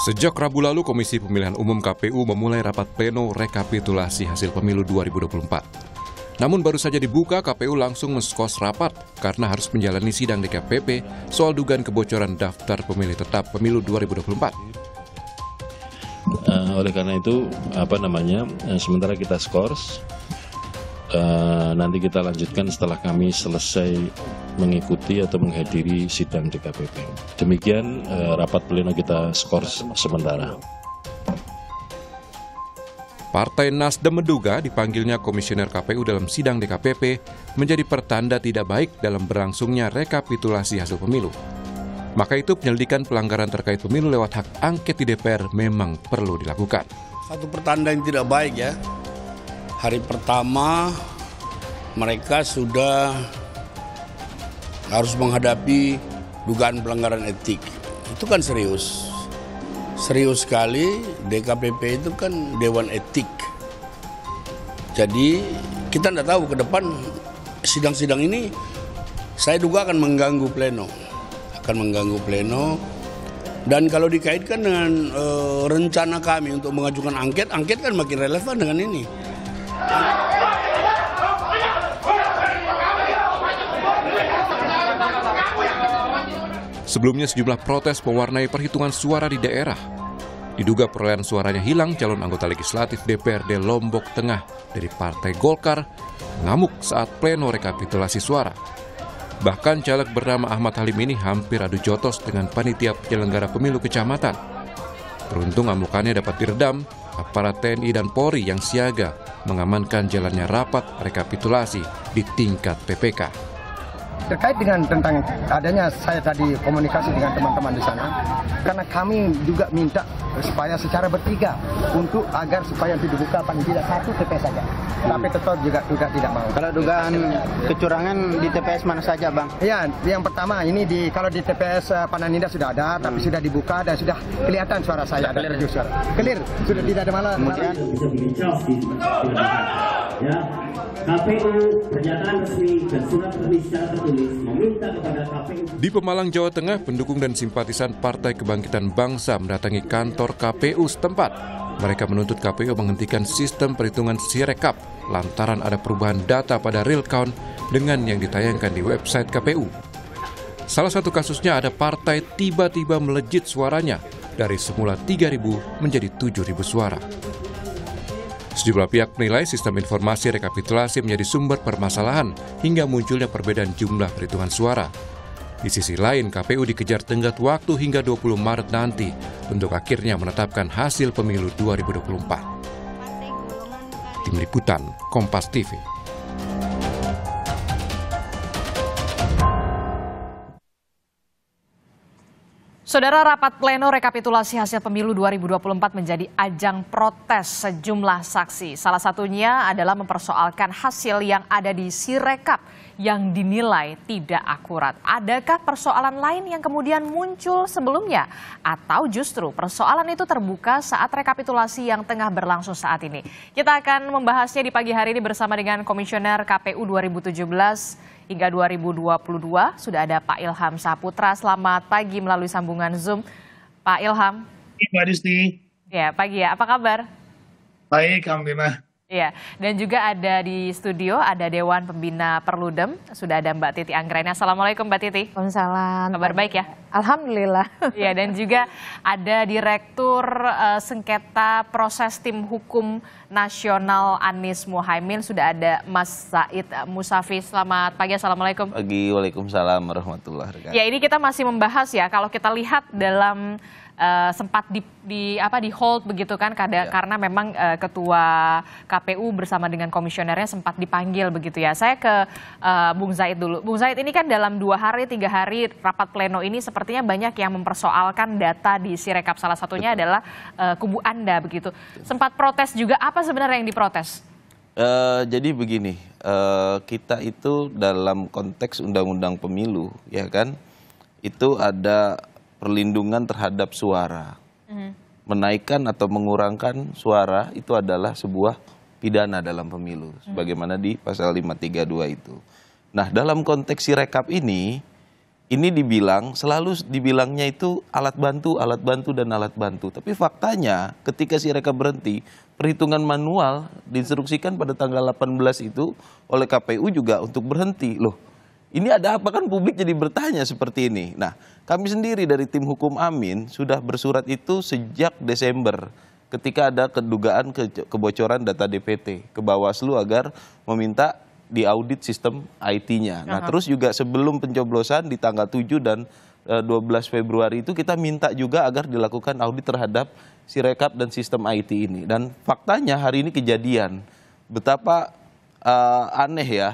Sejak Rabu lalu, Komisi Pemilihan Umum KPU memulai rapat pleno rekapitulasi hasil pemilu 2024. Namun baru saja dibuka, KPU langsung meskos rapat karena harus menjalani sidang DKPP soal dugaan kebocoran daftar pemilih tetap pemilu 2024 eh, oleh karena itu apa namanya eh, sementara kita skors uh, nanti kita lanjutkan setelah kami selesai mengikuti atau menghadiri sidang DKPP. Demikian uh, rapat pleno kita skor sementara. Partai Nasdem menduga dipanggilnya Komisioner KPU dalam sidang DKPP menjadi pertanda tidak baik dalam berlangsungnya rekapitulasi hasil pemilu. Maka itu penyelidikan pelanggaran terkait pemilu lewat hak angket di DPR memang perlu dilakukan. Satu pertanda yang tidak baik ya, hari pertama mereka sudah harus menghadapi dugaan pelanggaran etik. Itu kan serius. Serius sekali DKPP itu kan dewan etik. Jadi kita tidak tahu ke depan sidang-sidang ini saya duga akan mengganggu pleno. Akan mengganggu pleno dan kalau dikaitkan dengan e, rencana kami untuk mengajukan angket, angket kan makin relevan dengan ini. Sebelumnya sejumlah protes mewarnai perhitungan suara di daerah. Diduga perolehan suaranya hilang, calon anggota legislatif DPRD Lombok Tengah dari Partai Golkar ngamuk saat pleno rekapitulasi suara. Bahkan caleg bernama Ahmad Halim ini hampir adu jotos dengan panitia penyelenggara pemilu kecamatan. Beruntung amukannya dapat diredam aparat TNI dan Polri yang siaga mengamankan jalannya rapat rekapitulasi di tingkat PPK terkait dengan tentang adanya saya tadi komunikasi dengan teman-teman di sana karena kami juga minta supaya secara bertiga untuk agar supaya itu dibuka paling tidak satu TPS saja tapi hmm. tetap juga juga tidak mau kalau dugaan kecurangan di TPS mana saja bang ya yang pertama ini di kalau di TPS uh, eh, Pananinda sudah ada hmm. tapi sudah dibuka dan sudah kelihatan suara saya ada clear suara clear sudah tidak ada malah kemudian ya KPU pernyataan resmi dan surat resmi secara tertulis di Pemalang, Jawa Tengah, pendukung dan simpatisan Partai Kebangkitan Bangsa mendatangi kantor KPU setempat. Mereka menuntut KPU menghentikan sistem perhitungan sirekap lantaran ada perubahan data pada real count dengan yang ditayangkan di website KPU. Salah satu kasusnya ada partai tiba-tiba melejit suaranya dari semula 3.000 menjadi 7.000 suara. Sejumlah pihak menilai sistem informasi rekapitulasi menjadi sumber permasalahan hingga munculnya perbedaan jumlah perhitungan suara. Di sisi lain, KPU dikejar tenggat waktu hingga 20 Maret nanti untuk akhirnya menetapkan hasil pemilu 2024. Tim Liputan, Kompas TV. Saudara rapat pleno rekapitulasi hasil pemilu 2024 menjadi ajang protes sejumlah saksi. Salah satunya adalah mempersoalkan hasil yang ada di Sirekap yang dinilai tidak akurat. Adakah persoalan lain yang kemudian muncul sebelumnya atau justru persoalan itu terbuka saat rekapitulasi yang tengah berlangsung saat ini? Kita akan membahasnya di pagi hari ini bersama dengan komisioner KPU 2017 hingga 2022. Sudah ada Pak Ilham Saputra. Selamat pagi melalui sambungan Zoom. Pak Ilham. Iya, Mbak Disti. Ya, pagi ya. Apa kabar? Baik, Alhamdulillah. Iya, dan juga ada di studio ada Dewan Pembina Perludem, sudah ada Mbak Titi Anggraini. Assalamualaikum Mbak Titi. Waalaikumsalam. Kabar baik ya? Alhamdulillah. Iya, dan juga ada Direktur uh, Sengketa Proses Tim Hukum Nasional Anies Muhaimin, sudah ada Mas Said Musafi. Selamat pagi, Assalamualaikum. Pagi, Waalaikumsalam warahmatullahi wabarakatuh. Ya, ini kita masih membahas ya, kalau kita lihat dalam uh, sempat di, di apa di hold begitu kan kada, ya. karena memang uh, ketua KPU bersama dengan komisionernya sempat dipanggil begitu ya. Saya ke uh, Bung Zaid dulu. Bung Zaid ini kan dalam dua hari tiga hari rapat pleno ini sepertinya banyak yang mempersoalkan data di Sirekap salah satunya Betul. adalah uh, kubu Anda begitu. Betul. Sempat protes juga apa sebenarnya yang diprotes? Uh, jadi begini, uh, kita itu dalam konteks undang-undang pemilu, ya kan, itu ada perlindungan terhadap suara. Hmm. Menaikkan atau mengurangkan suara itu adalah sebuah pidana dalam pemilu, mm. sebagaimana di pasal 532 itu. Nah, dalam konteks si rekap ini, ini dibilang selalu dibilangnya itu alat bantu, alat bantu dan alat bantu. Tapi faktanya ketika si rekap berhenti, perhitungan manual diinstruksikan pada tanggal 18 itu oleh KPU juga untuk berhenti. Loh, ini ada apa kan publik jadi bertanya seperti ini. Nah, kami sendiri dari tim hukum Amin sudah bersurat itu sejak Desember ketika ada kedugaan ke kebocoran data DPT ke Bawaslu agar meminta diaudit sistem IT-nya. Nah, Aha. terus juga sebelum pencoblosan di tanggal 7 dan 12 e, Februari itu kita minta juga agar dilakukan audit terhadap si rekap dan sistem IT ini. Dan faktanya hari ini kejadian betapa uh, aneh ya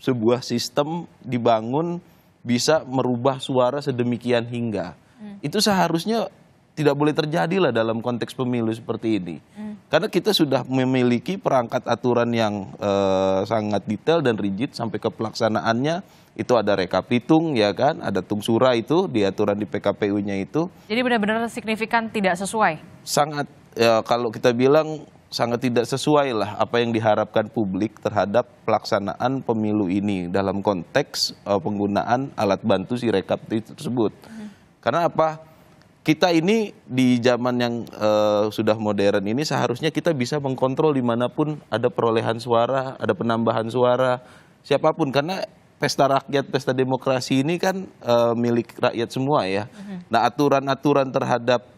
sebuah sistem dibangun bisa merubah suara sedemikian hingga. Hmm. Itu seharusnya tidak boleh terjadi lah dalam konteks pemilu seperti ini. Hmm. Karena kita sudah memiliki perangkat aturan yang eh, sangat detail dan rigid sampai ke pelaksanaannya itu ada rekap hitung ya kan, ada tungsura itu di aturan di PKPU-nya itu. Jadi benar-benar signifikan tidak sesuai. Sangat ya, kalau kita bilang sangat tidak sesuai lah apa yang diharapkan publik terhadap pelaksanaan pemilu ini dalam konteks uh, penggunaan alat bantu sirekap tersebut. Hmm. Karena apa? Kita ini di zaman yang uh, sudah modern ini seharusnya kita bisa mengkontrol dimanapun ada perolehan suara, ada penambahan suara, siapapun. Karena pesta rakyat, pesta demokrasi ini kan uh, milik rakyat semua ya. -hmm. Nah aturan-aturan terhadap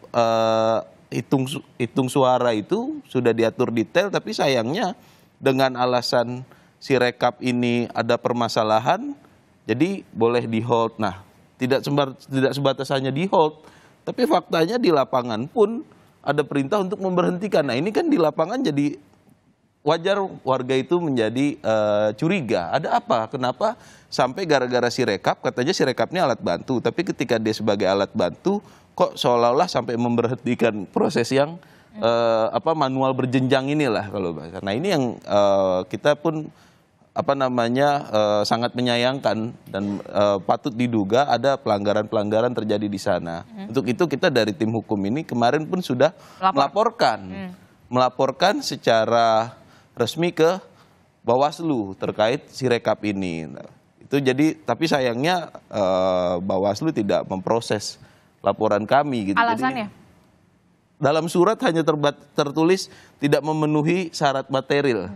hitung hitung suara itu sudah diatur detail tapi sayangnya dengan alasan si rekap ini ada permasalahan jadi boleh di hold nah tidak sembar tidak sebatas hanya di hold tapi faktanya di lapangan pun ada perintah untuk memberhentikan nah ini kan di lapangan jadi wajar warga itu menjadi uh, curiga. Ada apa? Kenapa sampai gara-gara si rekap? Katanya si rekap ini alat bantu, tapi ketika dia sebagai alat bantu kok seolah-olah sampai memberhentikan proses yang uh, apa manual berjenjang inilah kalau bahasa. Nah ini yang uh, kita pun apa namanya uh, sangat menyayangkan dan uh, patut diduga ada pelanggaran-pelanggaran terjadi di sana. Hmm. Untuk itu kita dari tim hukum ini kemarin pun sudah Lapor. melaporkan, hmm. melaporkan secara resmi ke Bawaslu terkait sirekap ini. Itu jadi tapi sayangnya uh, Bawaslu tidak memproses laporan kami gitu. Alasannya? Jadi, dalam surat hanya terbat, tertulis tidak memenuhi syarat material.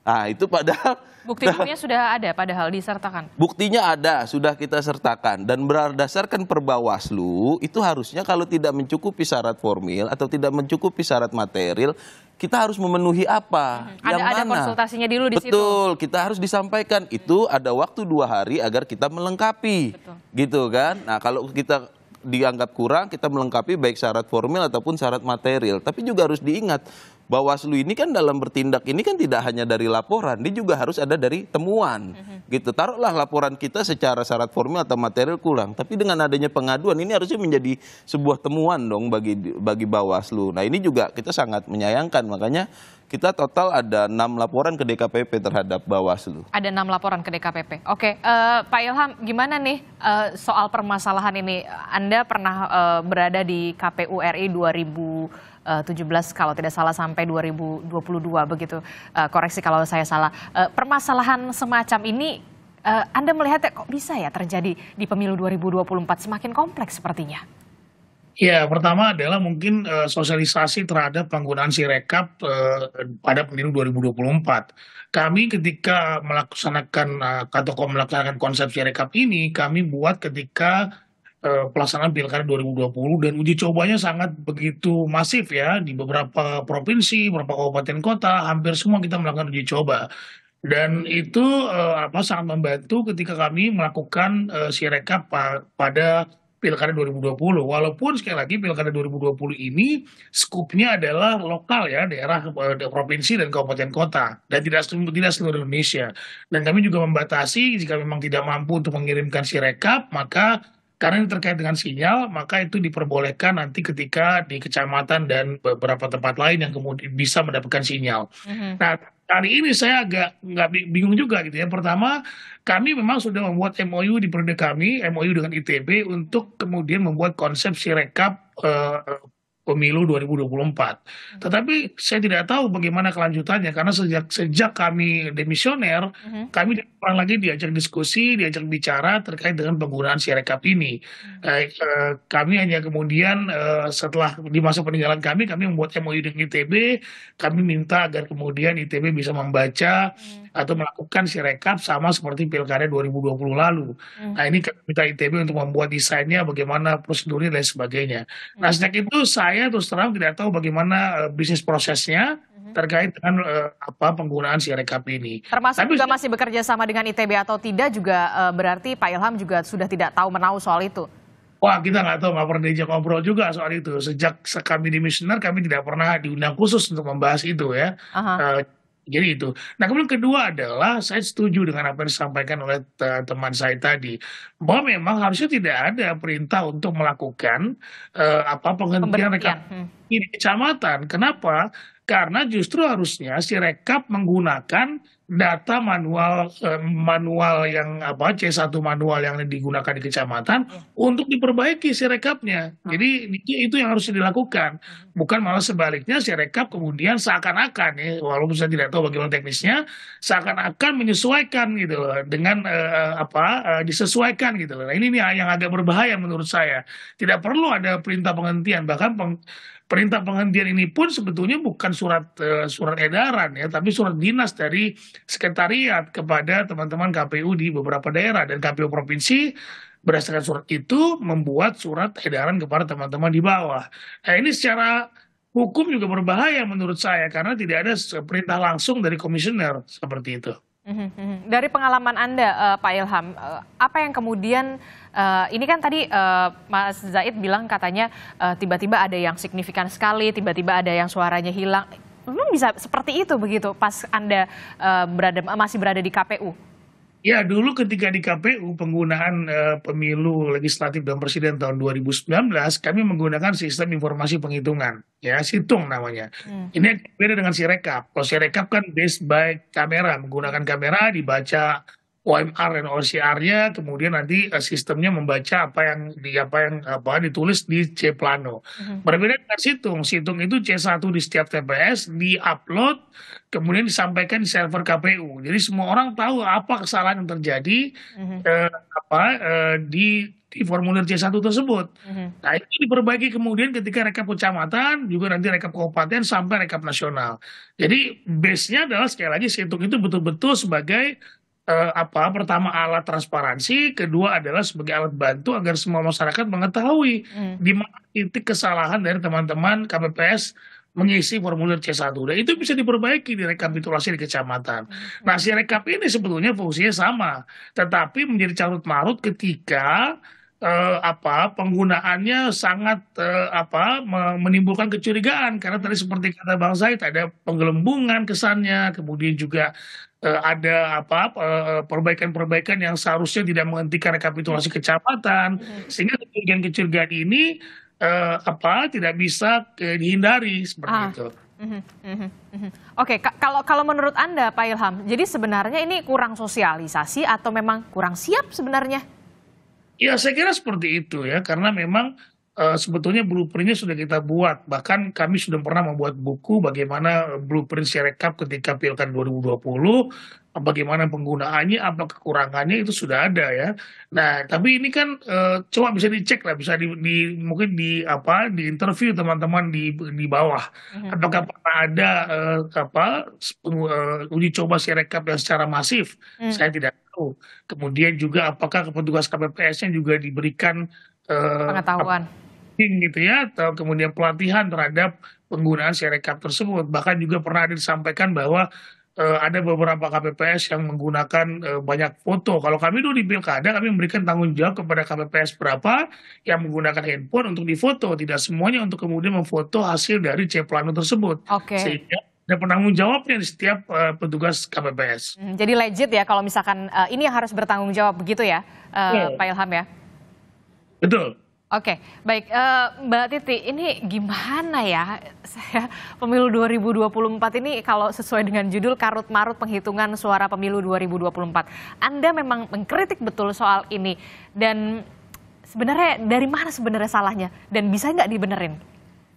Nah, itu padahal bukti-buktinya sudah ada padahal disertakan. Buktinya ada, sudah kita sertakan dan berdasarkan perbawaslu itu harusnya kalau tidak mencukupi syarat formil atau tidak mencukupi syarat material, kita harus memenuhi apa? Hmm. Yang ada, mana? ada konsultasinya dulu di Betul, situ. Betul, kita harus disampaikan. Itu ada waktu dua hari agar kita melengkapi. Betul. Gitu kan? Nah, kalau kita dianggap kurang kita melengkapi baik syarat formil ataupun syarat material. Tapi juga harus diingat Bawaslu ini kan dalam bertindak ini kan tidak hanya dari laporan, dia juga harus ada dari temuan. Gitu. Taruhlah laporan kita secara syarat formal atau material kurang, tapi dengan adanya pengaduan ini harusnya menjadi sebuah temuan dong bagi bagi Bawaslu. Nah, ini juga kita sangat menyayangkan makanya kita total ada enam laporan ke DKPP terhadap Bawaslu. Ada enam laporan ke DKPP. Oke, uh, Pak Ilham, gimana nih uh, soal permasalahan ini? Anda pernah uh, berada di KPU RI 2017 kalau tidak salah sampai 2022 begitu. Uh, koreksi kalau saya salah. Uh, permasalahan semacam ini uh, Anda melihatnya kok bisa ya terjadi di pemilu 2024 semakin kompleks sepertinya? Ya, pertama adalah mungkin uh, sosialisasi terhadap penggunaan Sirekap uh, pada pemilu 2024. Kami ketika melaksanakan uh, eh, Katokom melaksanakan konsep Sirekap ini, kami buat ketika uh, pelaksanaan Pilkada 2020 dan uji cobanya sangat begitu masif ya di beberapa provinsi, beberapa kabupaten kota, hampir semua kita melakukan uji coba dan itu uh, apa sangat membantu ketika kami melakukan uh, sirekap pa pada Pilkada 2020. Walaupun sekali lagi Pilkada 2020 ini skupnya adalah lokal ya, daerah eh, provinsi dan kabupaten kota dan tidak seluruh tidak seluruh Indonesia. Dan kami juga membatasi jika memang tidak mampu untuk mengirimkan si rekap maka karena ini terkait dengan sinyal, maka itu diperbolehkan nanti ketika di kecamatan dan beberapa tempat lain yang kemudian bisa mendapatkan sinyal. Mm -hmm. Nah, hari ini saya agak nggak bingung juga gitu ya. Pertama, kami memang sudah membuat MOU di periode kami, MOU dengan ITB untuk kemudian membuat konsep sirekap uh, eh, pemilu 2024. Hmm. Tetapi saya tidak tahu bagaimana kelanjutannya karena sejak sejak kami demisioner, hmm. kami kurang lagi diajak diskusi, diajak bicara terkait dengan penggunaan sirekap ini. Uh eh, kami hanya kemudian eh, setelah di masa peninggalan kami, kami membuat MOU dengan ITB, kami minta agar kemudian ITB bisa membaca atau melakukan sirekap sama seperti pilkada 2020 lalu. Hmm. Nah ini kita ITB untuk membuat desainnya, bagaimana prosedurnya dan sebagainya. Hmm. Nah sejak itu saya terus terang tidak tahu bagaimana uh, bisnis prosesnya hmm. terkait dengan uh, apa penggunaan sirekap ini. Termasuk Tapi, juga masih bekerja sama dengan ITB atau tidak juga uh, berarti Pak Ilham juga sudah tidak tahu menau soal itu. Wah kita nggak tahu nggak pernah diajak ngobrol juga soal itu. Sejak kami di Missioner kami tidak pernah diundang khusus untuk membahas itu ya. Uh -huh. uh, jadi itu. Nah kemudian kedua adalah saya setuju dengan apa yang disampaikan oleh teman saya tadi bahwa memang harusnya tidak ada perintah untuk melakukan uh, apa penghentian rekap hmm. di kecamatan. Kenapa? Karena justru harusnya si rekap menggunakan data manual eh, manual yang apa C1 manual yang digunakan di kecamatan hmm. untuk diperbaiki si Hmm. Jadi itu yang harus dilakukan. Hmm. Bukan malah sebaliknya si rekap kemudian seakan-akan ya walaupun saya tidak tahu bagaimana teknisnya seakan-akan menyesuaikan gitu loh dengan eh, apa eh, disesuaikan gitu loh. Nah, ini nih yang agak berbahaya menurut saya. Tidak perlu ada perintah penghentian bahkan peng, perintah penghentian ini pun sebetulnya bukan surat uh, surat edaran ya, tapi surat dinas dari sekretariat kepada teman-teman KPU di beberapa daerah dan KPU provinsi berdasarkan surat itu membuat surat edaran kepada teman-teman di bawah. Nah, ini secara hukum juga berbahaya menurut saya karena tidak ada perintah langsung dari komisioner seperti itu. Mhm, mhm. Dari pengalaman Anda, eh, Pak Ilham, eh, apa yang kemudian Uh, ini kan tadi uh, Mas Zaid bilang katanya eh, tiba-tiba uh, ada yang signifikan sekali, tiba-tiba ada yang suaranya hilang. Memang bisa seperti itu begitu pas Anda uh, berada masih berada di KPU? Ya, dulu ketika di KPU penggunaan uh, pemilu legislatif dan presiden tahun 2019 kami menggunakan sistem informasi penghitungan, ya situng namanya. Hmm. Ini beda dengan si rekap. Kalau si rekap kan based by kamera, menggunakan kamera dibaca OMR dan OCR-nya, kemudian nanti eh, sistemnya membaca apa yang di apa yang apa ditulis di C plano. hmm Berbeda dengan situng, situng itu C1 di setiap TPS diupload, kemudian disampaikan di server KPU. Jadi semua orang tahu apa kesalahan yang terjadi hmm eh, apa eh, di di formulir C1 tersebut. hmm Nah, itu diperbaiki kemudian ketika rekap kecamatan, juga nanti rekap kabupaten sampai rekap nasional. Jadi base-nya adalah sekali lagi situng itu betul-betul sebagai eh, apa pertama alat transparansi, kedua adalah sebagai alat bantu agar semua masyarakat mengetahui hmm. di mana titik kesalahan dari teman-teman KPPS mengisi formulir C1 dan itu bisa diperbaiki di rekapitulasi di kecamatan. Hmm. Nah, si rekap ini sebetulnya fungsinya sama, tetapi menjadi carut marut ketika eh, apa penggunaannya sangat eh, apa menimbulkan kecurigaan karena tadi hmm. seperti kata Bang Zaid ada penggelembungan kesannya kemudian juga eh, ada apa eh, perbaikan-perbaikan yang seharusnya tidak menghentikan rekapitulasi hmm. kecamatan hmm. sehingga kecurigaan-kecurigaan ini eh, apa tidak bisa eh, dihindari seperti ah. itu. Oke, okay, kalau kalau menurut Anda Pak Ilham, jadi sebenarnya ini kurang sosialisasi atau memang kurang siap sebenarnya? Ya saya kira seperti itu ya karena memang Eh, sebetulnya blueprintnya sudah kita buat. Bahkan kami sudah pernah membuat buku bagaimana eh, blueprint Sirekap ketika Pilkada 2020, bagaimana penggunaannya, apa kekurangannya itu sudah ada ya. Nah, tapi ini kan uh, eh, coba bisa dicek lah, bisa di, di mungkin di apa di interview teman-teman di di bawah. Mhm. Apakah pernah ada uh, apa uji coba Sirekap yang secara masif? Hmm. Saya tidak tahu. Kemudian juga apakah petugas KPPS-nya juga diberikan pengetahuan coaching gitu ya atau kemudian pelatihan terhadap penggunaan sirekap tersebut bahkan juga pernah disampaikan bahwa e, ada beberapa KPPS yang menggunakan e, banyak foto. Kalau kami dulu di pilkada, kami memberikan tanggung jawab kepada KPPS berapa yang menggunakan handphone untuk difoto, tidak semuanya untuk kemudian memfoto hasil dari C plano tersebut. Okay. Sehingga ada penanggung jawabnya di setiap uh, petugas KPPS. Hmm, jadi legit ya kalau misalkan uh, ini yang harus bertanggung jawab begitu ya, uh, yeah. Pak Ilham ya. Betul. Oke, baik uh, Mbak Titi, ini gimana ya saya pemilu 2024 ini kalau sesuai dengan judul karut marut penghitungan suara pemilu 2024. Anda memang mengkritik betul soal ini dan sebenarnya dari mana sebenarnya salahnya dan bisa nggak dibenerin?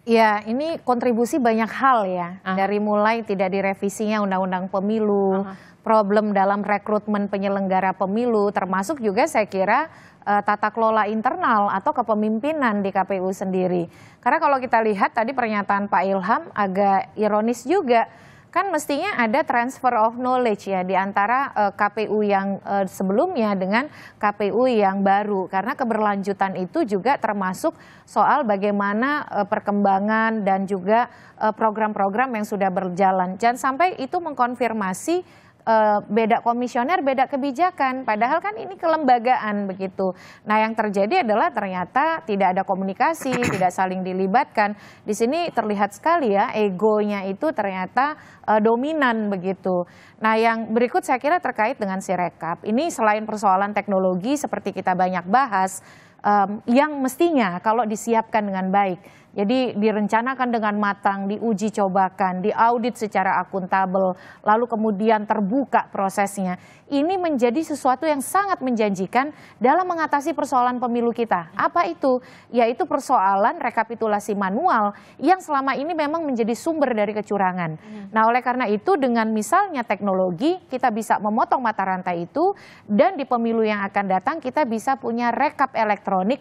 Ya, ini kontribusi banyak hal ya. Uh. Dari mulai tidak direvisinya undang-undang pemilu, uh ah. -huh problem dalam rekrutmen penyelenggara pemilu, termasuk juga saya kira eh, tata kelola internal atau kepemimpinan di KPU sendiri. Karena kalau kita lihat tadi pernyataan Pak Ilham agak ironis juga, kan mestinya ada transfer of knowledge ya di antara eh, KPU yang eh, sebelumnya dengan KPU yang baru. Karena keberlanjutan itu juga termasuk soal bagaimana perkembangan dan juga program-program yang sudah berjalan. Jangan sampai itu mengkonfirmasi uh, beda komisioner, beda kebijakan. Padahal kan ini kelembagaan begitu. Nah, yang terjadi adalah ternyata tidak ada komunikasi, tidak saling dilibatkan. Di sini terlihat sekali ya egonya itu ternyata uh, dominan begitu. Nah, yang berikut saya kira terkait dengan Sirekap. Ini selain persoalan teknologi seperti kita banyak bahas um, yang mestinya kalau disiapkan dengan baik jadi direncanakan dengan matang, diuji cobakan, diaudit secara akuntabel, lalu kemudian terbuka prosesnya. Ini menjadi sesuatu yang sangat menjanjikan dalam mengatasi persoalan pemilu kita. Apa itu? Yaitu persoalan rekapitulasi manual yang selama ini memang menjadi sumber dari kecurangan. Hmm. Nah, oleh karena itu dengan misalnya teknologi kita bisa memotong mata rantai itu dan di pemilu yang akan datang kita bisa punya rekap elektronik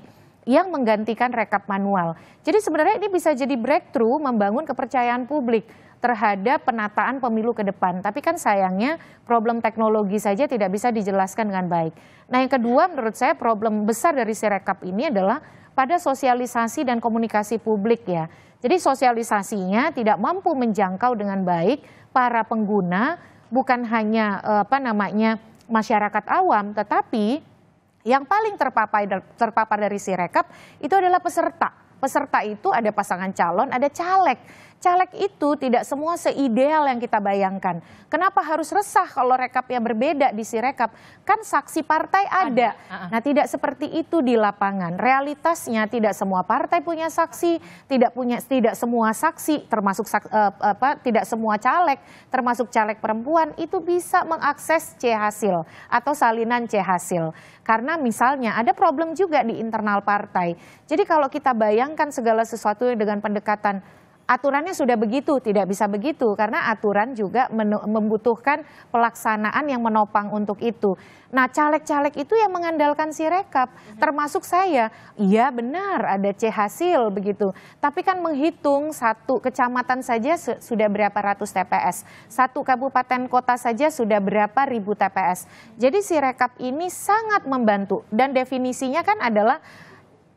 yang menggantikan rekap manual. Jadi sebenarnya ini bisa jadi breakthrough membangun kepercayaan publik terhadap penataan pemilu ke depan. Tapi kan sayangnya problem teknologi saja tidak bisa dijelaskan dengan baik. Nah yang kedua menurut saya problem besar dari Sirekap ini adalah pada sosialisasi dan komunikasi publik ya. Jadi sosialisasinya tidak mampu menjangkau dengan baik para pengguna bukan hanya eh, apa namanya masyarakat awam tetapi yang paling terpapar, terpapar dari rekap itu adalah peserta. Peserta itu ada pasangan calon, ada caleg caleg itu tidak semua seideal yang kita bayangkan. Kenapa harus resah kalau rekapnya berbeda di Sirekap? Kan saksi partai ada. Nah, tidak seperti itu di lapangan. Realitasnya tidak semua partai punya saksi, tidak punya tidak semua saksi termasuk eh, apa tidak semua caleg termasuk caleg perempuan itu bisa mengakses C hasil atau salinan C hasil. Karena misalnya ada problem juga di internal partai. Jadi kalau kita bayangkan segala sesuatu dengan pendekatan aturannya sudah begitu, tidak bisa begitu karena aturan juga membutuhkan pelaksanaan yang menopang untuk itu. Nah, caleg-caleg itu yang mengandalkan si rekap, mhm. termasuk saya. Iya benar ada C hasil begitu, tapi kan menghitung satu kecamatan saja sudah berapa ratus TPS, satu kabupaten kota saja sudah berapa ribu TPS. Jadi si rekap ini sangat membantu dan definisinya kan adalah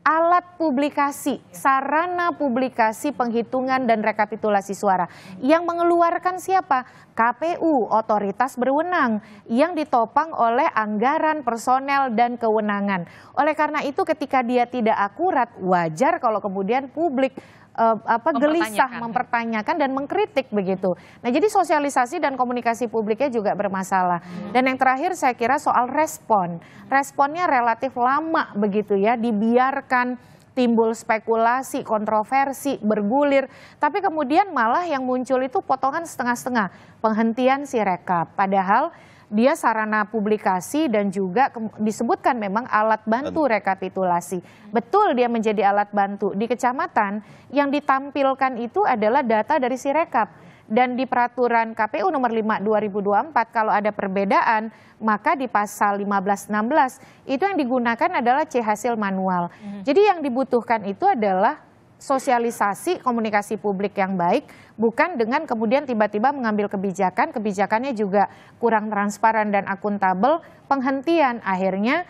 alat publikasi, sarana publikasi penghitungan dan rekapitulasi suara. Yang mengeluarkan siapa? KPU, otoritas berwenang yang ditopang oleh anggaran, personel, dan kewenangan. Oleh karena itu ketika dia tidak akurat, wajar kalau kemudian publik uh, apa mempertanyakan. gelisah mempertanyakan dan mengkritik begitu. Nah, jadi sosialisasi dan komunikasi publiknya juga bermasalah. Dan yang terakhir saya kira soal respon. Responnya relatif lama begitu ya, dibiarkan timbul spekulasi, kontroversi, bergulir. Tapi kemudian malah yang muncul itu potongan setengah-setengah, penghentian si rekap. Padahal dia sarana publikasi dan juga disebutkan memang alat bantu rekapitulasi. Betul dia menjadi alat bantu. Di kecamatan yang ditampilkan itu adalah data dari si rekap Dan di peraturan KPU nomor 5 2024 kalau ada perbedaan maka di pasal 15-16 itu yang digunakan adalah C hasil manual. Hmm. Jadi yang dibutuhkan itu adalah sosialisasi komunikasi publik yang baik, bukan dengan kemudian tiba-tiba mengambil kebijakan, kebijakannya juga kurang transparan dan akuntabel, penghentian akhirnya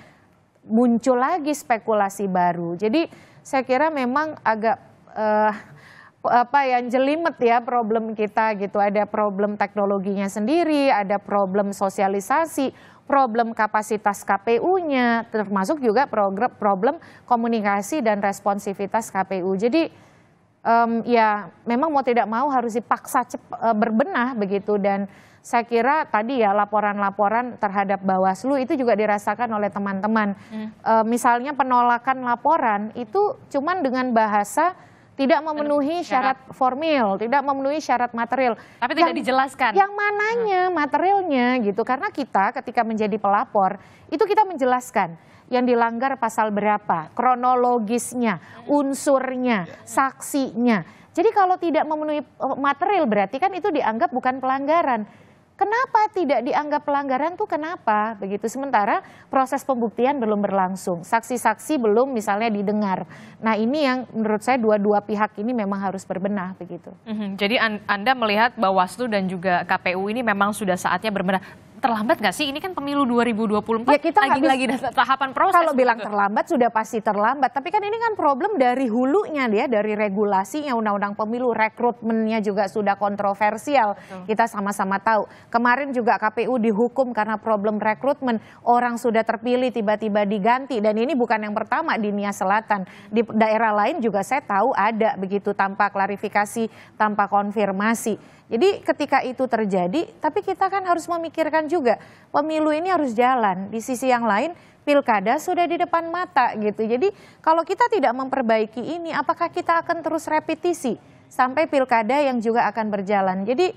muncul lagi spekulasi baru. Jadi saya kira memang agak eh, apa yang jelimet ya problem kita gitu. Ada problem teknologinya sendiri, ada problem sosialisasi problem kapasitas KPU-nya, termasuk juga problem komunikasi dan responsivitas KPU. Jadi um, ya memang mau tidak mau harus dipaksa cep, e, berbenah begitu dan saya kira tadi ya laporan-laporan terhadap Bawaslu itu juga dirasakan oleh teman-teman. Hmm. E, misalnya penolakan laporan itu cuman dengan bahasa tidak memenuhi syarat, formal, formil, tidak memenuhi syarat material. Tapi yang, tidak dijelaskan. Yang mananya hmm. materialnya gitu. Karena kita ketika menjadi pelapor, itu kita menjelaskan yang dilanggar pasal berapa, kronologisnya, unsurnya, ya, ya. saksinya. Jadi kalau tidak memenuhi eh, material berarti kan itu dianggap bukan pelanggaran. Kenapa tidak dianggap pelanggaran tuh kenapa? Begitu sementara proses pembuktian belum berlangsung. Saksi-saksi belum misalnya didengar. Nah, ini yang menurut saya dua-dua pihak ini memang harus berbenah begitu. Mm -hmm. Jadi an Anda melihat Bawaslu dan juga KPU ini memang sudah saatnya berbenah terlambat nggak sih? Ini kan pemilu 2024 ya, kita lagi lagi lagi tahapan proses. Kalau gitu. bilang terlambat sudah pasti terlambat, tapi kan ini kan problem dari hulunya dia, dari regulasinya undang-undang pemilu, rekrutmennya juga sudah kontroversial. Betul. Kita sama-sama tahu. Kemarin juga KPU dihukum karena problem rekrutmen, orang sudah terpilih tiba-tiba diganti dan ini bukan yang pertama di Nia Selatan. Di daerah lain juga saya tahu ada begitu tanpa klarifikasi, tanpa konfirmasi. Jadi ketika itu terjadi, tapi kita kan harus memikirkan juga pemilu ini harus jalan. Di sisi yang lain, pilkada sudah di depan mata gitu. Jadi kalau kita tidak memperbaiki ini, apakah kita akan terus repetisi sampai pilkada yang juga akan berjalan? Jadi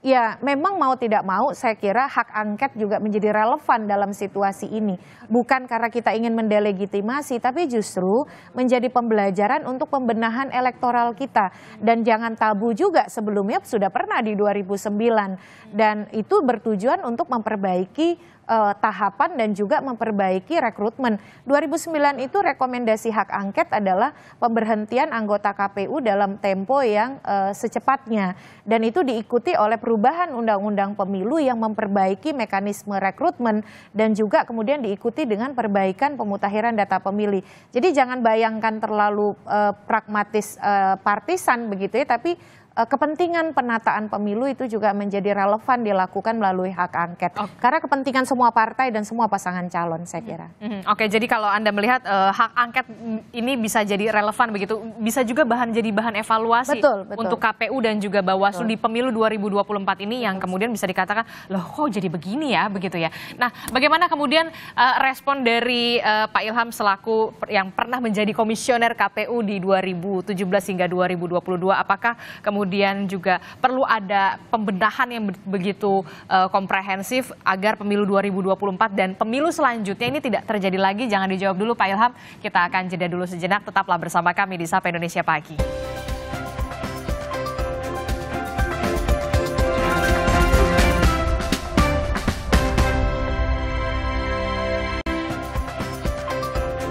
Ya, memang mau tidak mau saya kira hak angket juga menjadi relevan dalam situasi ini. Bukan karena kita ingin mendelegitimasi, tapi justru menjadi pembelajaran untuk pembenahan elektoral kita. Dan jangan tabu juga sebelumnya sudah pernah di 2009. Dan itu bertujuan untuk memperbaiki uh, tahapan dan juga memperbaiki rekrutmen. 2009 itu rekomendasi hak angket adalah pemberhentian anggota KPU dalam tempo yang uh, secepatnya dan itu diikuti oleh perubahan undang-undang pemilu yang memperbaiki mekanisme rekrutmen dan juga kemudian diikuti dengan perbaikan pemutahiran data pemilih. Jadi jangan bayangkan terlalu uh, pragmatis uh, partisan begitu ya, tapi Eh, kepentingan penataan pemilu itu juga menjadi relevan dilakukan melalui hak angket. Okay. Karena kepentingan semua partai dan semua pasangan calon saya kira. Mm -hmm. Oke, okay, jadi kalau Anda melihat uh, hak angket ini bisa jadi relevan begitu, bisa juga bahan jadi bahan evaluasi betul, betul. untuk KPU dan juga Bawaslu di pemilu 2024 ini yang kemudian bisa dikatakan, "Loh, kok jadi begini ya?" begitu ya. Nah, bagaimana kemudian uh, respon dari uh, Pak Ilham selaku yang pernah menjadi komisioner KPU di 2017 hingga 2022 apakah kemudian kemudian juga perlu ada pembedahan yang begitu uh, komprehensif agar pemilu 2024 dan pemilu selanjutnya ini tidak terjadi lagi. Jangan dijawab dulu Pak Ilham, kita akan jeda dulu sejenak. Tetaplah bersama kami di Sapa Indonesia Pagi.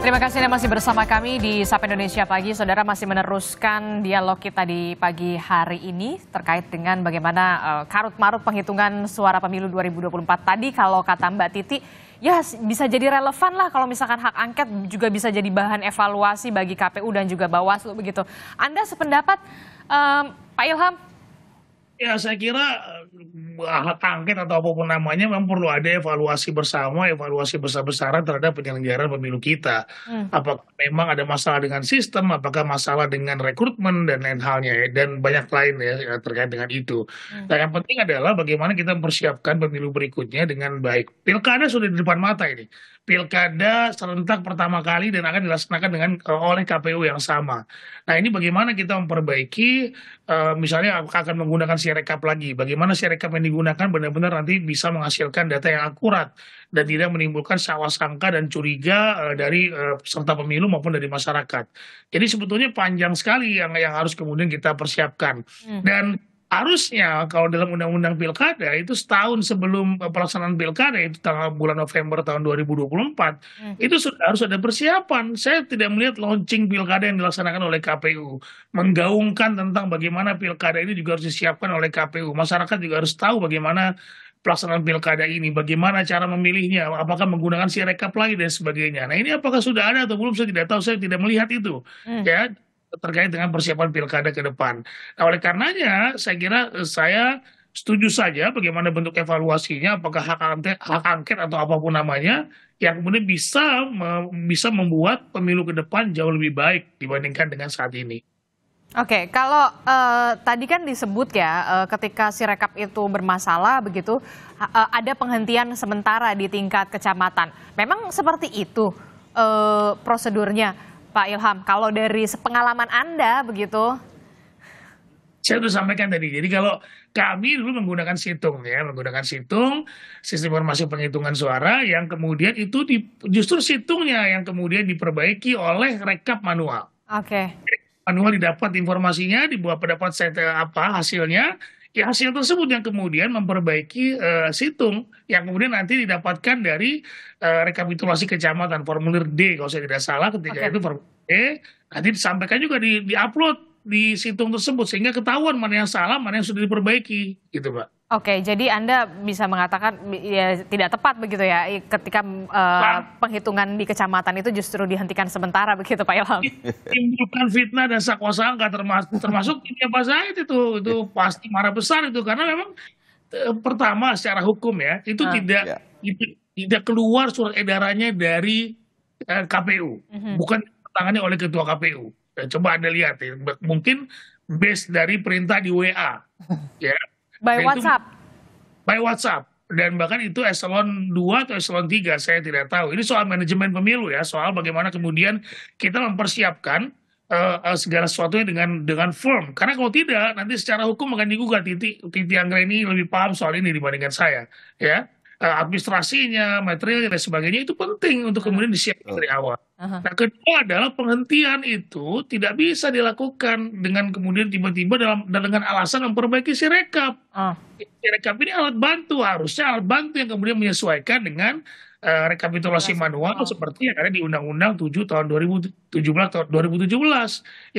Terima kasih Anda masih bersama kami di Sapa Indonesia Pagi. Saudara masih meneruskan dialog kita di pagi hari ini terkait dengan bagaimana eh, karut-marut penghitungan suara pemilu 2024 tadi. Kalau kata Mbak Titi, ya bisa jadi relevan lah kalau misalkan hak angket juga bisa jadi bahan evaluasi bagi KPU dan juga Bawaslu begitu. Anda sependapat, eh, Pak Ilham, Ya saya kira eh, hak angket atau apapun namanya memang perlu ada evaluasi bersama, evaluasi besar-besaran terhadap penyelenggaraan pemilu kita. Hmm. Apakah memang ada masalah dengan sistem, apakah masalah dengan rekrutmen dan lain halnya ya, dan banyak lain ya, ya terkait dengan itu. Hmm. Nah, yang penting adalah bagaimana kita mempersiapkan pemilu berikutnya dengan baik. Pilkada sudah di depan mata ini. Pilkada serentak pertama kali dan akan dilaksanakan dengan eh, oleh KPU yang sama. Nah, ini bagaimana kita memperbaiki uh, misalnya akan menggunakan sirekap lagi. Bagaimana sirekap yang digunakan benar-benar nanti bisa menghasilkan data yang akurat dan tidak menimbulkan sawah sangka dan curiga eh, dari uh, peserta pemilu maupun dari masyarakat. Jadi sebetulnya panjang sekali yang yang harus kemudian kita persiapkan. Hmm. Dan harusnya kalau dalam undang-undang pilkada itu setahun sebelum eh, pelaksanaan pilkada itu tanggal bulan November tahun 2024 hmm. itu sudah harus ada persiapan. Saya tidak melihat launching pilkada yang dilaksanakan oleh KPU menggaungkan tentang bagaimana pilkada ini juga harus disiapkan oleh KPU. Masyarakat juga harus tahu bagaimana pelaksanaan pilkada ini, bagaimana cara memilihnya, apakah menggunakan si rekap lagi dan sebagainya. Nah ini apakah sudah ada atau belum saya tidak tahu, saya tidak melihat itu. Hmm. Ya terkait dengan persiapan pilkada ke depan. Nah, oleh karenanya saya kira eh, saya setuju saja bagaimana bentuk evaluasinya, apakah hak angket, hak angket atau apapun namanya, yang kemudian bisa bisa membuat pemilu ke depan jauh lebih baik dibandingkan dengan saat ini. Oke, kalau uh, tadi kan disebut ya uh, ketika rekap itu bermasalah begitu uh, ada penghentian sementara di tingkat kecamatan. Memang seperti itu uh, prosedurnya Pak Ilham, kalau dari pengalaman Anda begitu? Saya sudah sampaikan tadi, jadi kalau kami dulu menggunakan situng ya, menggunakan situng, sistem informasi penghitungan suara yang kemudian itu di, justru situngnya yang kemudian diperbaiki oleh rekap manual. Oke. Okay. Manual didapat informasinya, dibuat pendapat eh, apa hasilnya, ya hasil tersebut yang kemudian memperbaiki uh, situng yang kemudian nanti didapatkan dari uh, rekapitulasi kecamatan formulir D kalau saya tidak salah ketika okay. itu formulir D nanti disampaikan juga di, di upload di situng tersebut sehingga ketahuan mana yang salah mana yang sudah diperbaiki gitu pak. Oke, jadi Anda bisa mengatakan ya tidak tepat begitu ya ketika uh, penghitungan di kecamatan itu justru dihentikan sementara begitu Pak Ilham. Timbulkan fitnah dan sakwa-sangka termasuk termasuk apa saja itu itu pasti marah besar itu karena memang eh, pertama secara hukum ya itu hmm, tidak ya. itu, tidak keluar surat edarannya dari eh, KPU, -hmm. bukan tangannya oleh ketua KPU. Ya, eh, coba Anda lihat ya, mungkin base dari perintah di WA ya By nah, WhatsApp. Itu, by WhatsApp dan bahkan itu eselon 2 atau eselon 3 saya tidak tahu. Ini soal manajemen pemilu ya, soal bagaimana kemudian kita mempersiapkan uh, uh, segala sesuatunya dengan dengan firm. Karena kalau tidak nanti secara hukum akan digugat Titi Titi Anggra ini lebih paham soal ini dibandingkan saya, ya. Eh, administrasinya, materialnya dan sebagainya itu penting untuk iya. kemudian disiapkan dari awal. Uh-huh. Nah, kedua adalah penghentian itu tidak bisa dilakukan dengan kemudian tiba-tiba dalam dan dengan alasan memperbaiki sirekap. Uh. Oh. rekap ini alat bantu harusnya alat bantu yang kemudian menyesuaikan dengan uh, rekapitulasi manual uh. seperti yang ada di Undang-Undang 7 tahun 2017 tahun 2017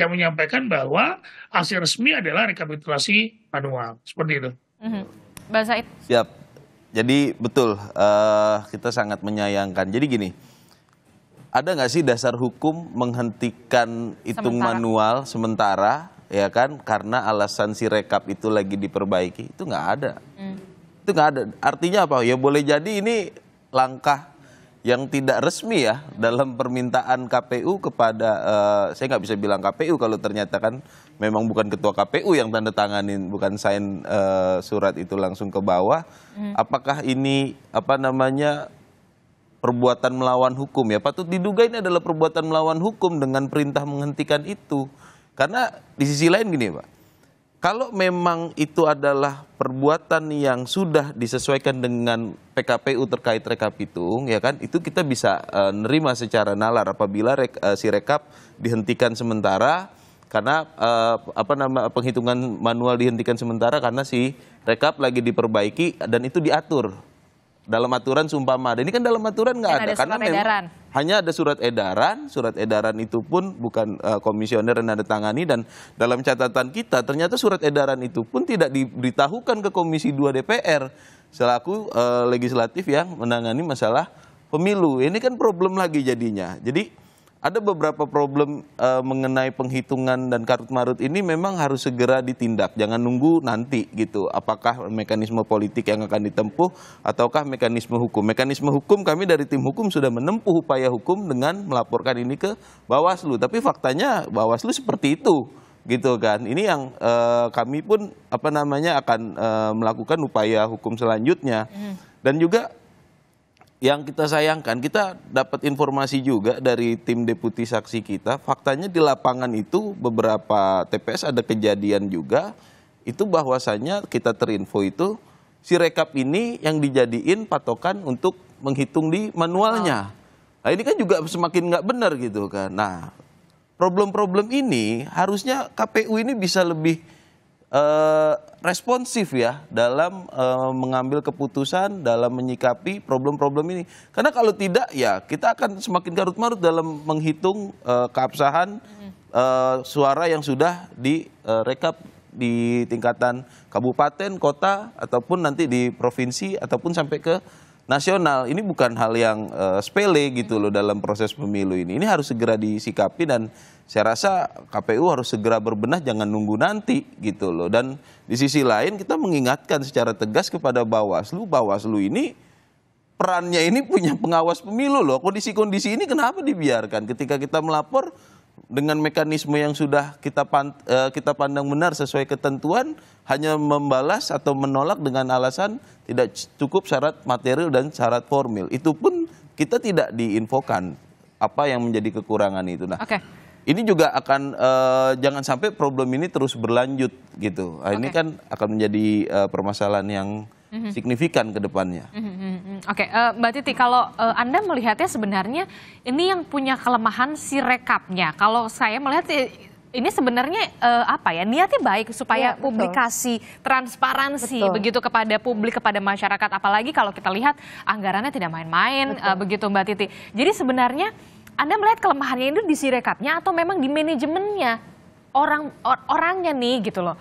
yang menyampaikan bahwa hasil resmi adalah rekapitulasi manual. Seperti itu. Uh-huh. Siap. Jadi betul uh, kita sangat menyayangkan. Jadi gini, ada nggak sih dasar hukum menghentikan hitung sementara. manual sementara ya kan karena alasan si rekap itu lagi diperbaiki itu nggak ada. Hmm. Itu nggak ada. Artinya apa? Ya boleh jadi ini langkah yang tidak resmi ya dalam permintaan KPU kepada uh, saya nggak bisa bilang KPU kalau ternyata kan memang bukan ketua KPU yang tanda tanganin bukan sign uh, surat itu langsung ke bawah hmm. apakah ini apa namanya perbuatan melawan hukum ya patut diduga ini adalah perbuatan melawan hukum dengan perintah menghentikan itu karena di sisi lain gini pak kalau memang itu adalah perbuatan yang sudah disesuaikan dengan PKPU terkait rekap itu, ya kan, itu kita bisa uh, nerima secara nalar apabila rek, uh, si rekap dihentikan sementara karena uh, apa nama penghitungan manual dihentikan sementara karena si rekap lagi diperbaiki dan itu diatur dalam aturan sumpah mada Ini kan dalam aturan nggak kan ada. ada karena edaran. hanya ada surat edaran. Surat edaran itu pun bukan uh, komisioner yang ada tangani. Dan dalam catatan kita ternyata surat edaran itu pun tidak diberitahukan ke Komisi 2 DPR. Selaku uh, legislatif yang menangani masalah pemilu. Ini kan problem lagi jadinya. Jadi ada beberapa problem uh, mengenai penghitungan dan karut marut ini memang harus segera ditindak. Jangan nunggu nanti gitu. Apakah mekanisme politik yang akan ditempuh ataukah mekanisme hukum? Mekanisme hukum kami dari tim hukum sudah menempuh upaya hukum dengan melaporkan ini ke Bawaslu. Tapi faktanya Bawaslu seperti itu gitu kan. Ini yang uh, kami pun apa namanya akan uh, melakukan upaya hukum selanjutnya. Hmm. Dan juga yang kita sayangkan, kita dapat informasi juga dari tim deputi saksi kita, faktanya di lapangan itu beberapa TPS ada kejadian juga, itu bahwasannya kita terinfo itu si rekap ini yang dijadiin patokan untuk menghitung di manualnya. Nah ini kan juga semakin nggak benar gitu kan. Nah problem-problem ini harusnya KPU ini bisa lebih Eh, responsif ya dalam uh, mengambil keputusan dalam menyikapi problem-problem ini. Karena kalau tidak ya kita akan semakin garut marut dalam menghitung uh, keabsahan uh, suara yang sudah direkap di tingkatan kabupaten, kota ataupun nanti di provinsi ataupun sampai ke nasional. Ini bukan hal yang uh, sepele gitu loh dalam proses pemilu ini. Ini harus segera disikapi dan saya rasa KPU harus segera berbenah jangan nunggu nanti gitu loh dan di sisi lain kita mengingatkan secara tegas kepada Bawaslu Bawaslu ini perannya ini punya pengawas pemilu loh kondisi-kondisi ini kenapa dibiarkan ketika kita melapor dengan mekanisme yang sudah kita eh, kita pandang benar sesuai ketentuan hanya membalas atau menolak dengan alasan tidak cukup syarat material dan syarat formil itu pun kita tidak diinfokan apa yang menjadi kekurangan itu nah okay ini juga akan uh, jangan sampai problem ini terus berlanjut gitu. Nah, okay. Ini kan akan menjadi uh, permasalahan yang mhm. signifikan ke depannya. Mhm, mhm, Oke, okay. uh, eh, Mbak Titi, kalau uh, Anda melihatnya sebenarnya ini yang punya kelemahan si rekapnya. Kalau saya melihat ini sebenarnya uh, apa ya niatnya baik supaya ya, publikasi transparansi betul. begitu kepada publik kepada masyarakat apalagi kalau kita lihat anggarannya tidak main-main uh, begitu Mbak Titi. Jadi sebenarnya anda melihat kelemahannya itu di sirekapnya atau memang di manajemennya orang or, orangnya nih gitu loh?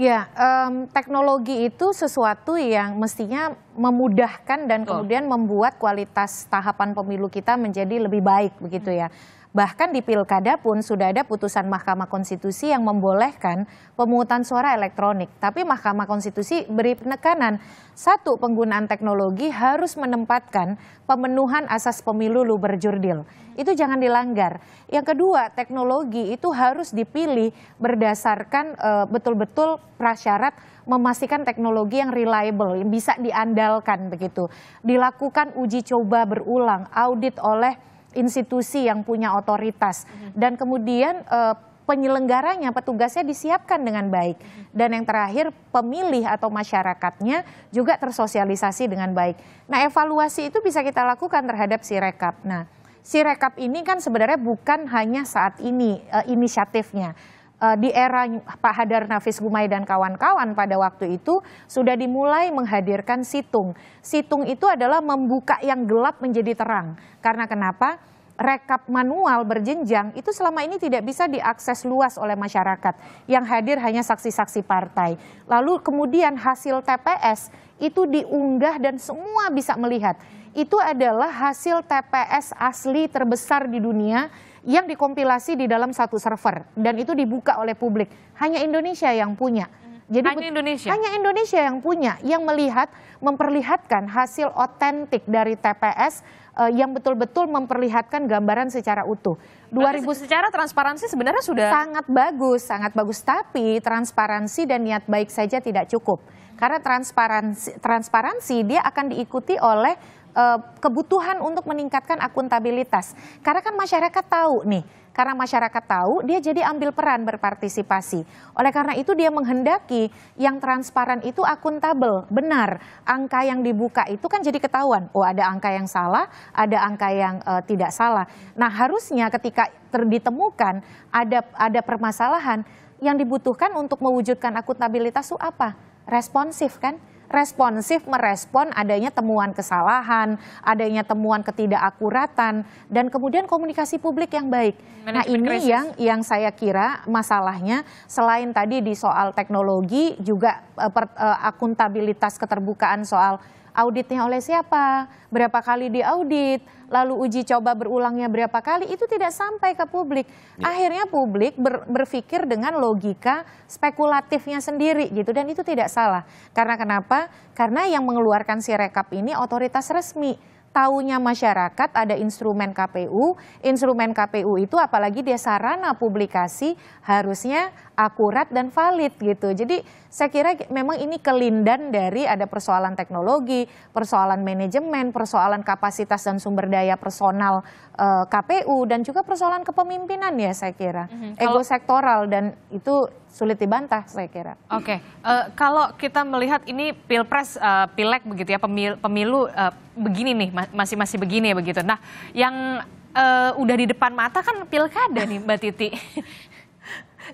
Ya, um, teknologi itu sesuatu yang mestinya memudahkan dan kemudian membuat kualitas tahapan pemilu kita menjadi lebih baik begitu ya. Hmm. Bahkan di pilkada pun sudah ada putusan Mahkamah Konstitusi yang membolehkan pemungutan suara elektronik. Tapi Mahkamah Konstitusi beri penekanan, satu penggunaan teknologi harus menempatkan pemenuhan asas pemilu luber jurdil. Itu jangan dilanggar. Yang kedua, teknologi itu harus dipilih berdasarkan eh, betul-betul prasyarat memastikan teknologi yang reliable, yang bisa diandalkan begitu. Dilakukan uji coba berulang, audit oleh institusi yang punya otoritas mhm. dan kemudian uh, penyelenggaranya, petugasnya disiapkan dengan baik. Mhm. Dan yang terakhir, pemilih atau masyarakatnya juga tersosialisasi dengan baik. Nah, evaluasi itu bisa kita lakukan terhadap si rekap. Nah, si rekap ini kan sebenarnya bukan hanya saat ini uh, inisiatifnya uh, di era Pak Hadar Nafis Gumai dan kawan-kawan pada waktu itu sudah dimulai menghadirkan situng. Situng itu adalah membuka yang gelap menjadi terang. Karena kenapa? Rekap manual berjenjang itu selama ini tidak bisa diakses luas oleh masyarakat yang hadir hanya saksi-saksi partai. Lalu kemudian hasil TPS itu diunggah dan semua bisa melihat. Itu adalah hasil TPS asli terbesar di dunia yang dikompilasi di dalam satu server dan itu dibuka oleh publik. Hanya Indonesia yang punya. Jadi hanya Indonesia. Hanya Indonesia yang punya, yang melihat, memperlihatkan hasil otentik dari TPS uh, eh, yang betul-betul memperlihatkan gambaran secara utuh. 2000 Berarti secara transparansi sebenarnya sudah sangat bagus, sangat bagus. Tapi transparansi dan niat baik saja tidak cukup. Karena transparansi, transparansi dia akan diikuti oleh Eh, kebutuhan untuk meningkatkan akuntabilitas. Karena kan masyarakat tahu nih, karena masyarakat tahu dia jadi ambil peran berpartisipasi. Oleh karena itu dia menghendaki yang transparan itu akuntabel, benar. Angka yang dibuka itu kan jadi ketahuan. Oh ada angka yang salah, ada angka yang uh, tidak salah. Nah harusnya ketika ditemukan ada ada permasalahan yang dibutuhkan untuk mewujudkan akuntabilitas itu apa? Responsif kan? responsif merespon adanya temuan kesalahan, adanya temuan ketidakakuratan, dan kemudian komunikasi publik yang baik. Nah, Manajemen nah ini krisis. yang yang saya kira masalahnya selain tadi di soal teknologi juga eh, per, uh, akuntabilitas keterbukaan soal auditnya oleh siapa, berapa kali diaudit, lalu uji coba berulangnya berapa kali, itu tidak sampai ke publik. Ya. Akhirnya publik ber, berpikir dengan logika spekulatifnya sendiri gitu, dan itu tidak salah. Karena kenapa? Karena yang mengeluarkan si rekap ini otoritas resmi. Taunya masyarakat ada instrumen KPU, instrumen KPU itu apalagi dia sarana publikasi harusnya akurat dan valid gitu. Jadi saya kira memang ini kelindan dari ada persoalan teknologi, persoalan manajemen, persoalan kapasitas dan sumber daya personal uh, eh, KPU dan juga persoalan kepemimpinan ya saya kira. Mm -hmm. Ego sektoral dan itu sulit dibantah saya kira. Oke, okay. uh, eh, kalau kita melihat ini pilpres, uh, pileg begitu ya, pemilu, pemilu uh, begini nih, masih masih begini ya begitu. Nah, yang uh, udah di depan mata kan pilkada nih Mbak Titi.